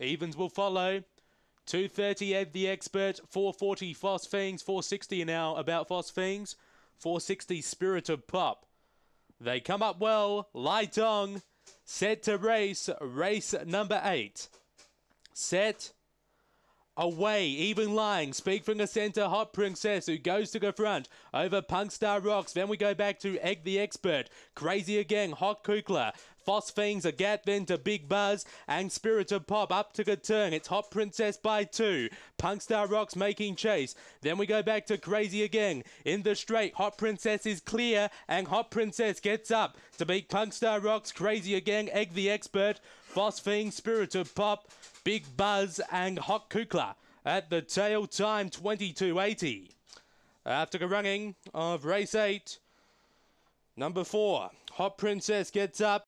Evens will follow. 230 Ed the Expert, 440 Phosphines, 460 now about Phosphines, 460 Spirit of Pop. They come up well. Lai set to race, race number eight. Set away, even lying. Speak from the center, Hot Princess, who goes to the front over Punkstar Rocks. Then we go back to Egg the Expert, Crazy Again, Hot Kukla. Foss Fiends are then to Big Buzz and Spirit of Pop up to good turn. It's Hot Princess by two. Punkstar Rocks making chase. Then we go back to Crazy again. In the straight, Hot Princess is clear and Hot Princess gets up to beat Punkstar Rocks, Crazy again, Egg the Expert, Foss Spirit of Pop, Big Buzz and Hot Kukla at the tail time 22.80. After the running of race 8, number 4, Hot Princess gets up.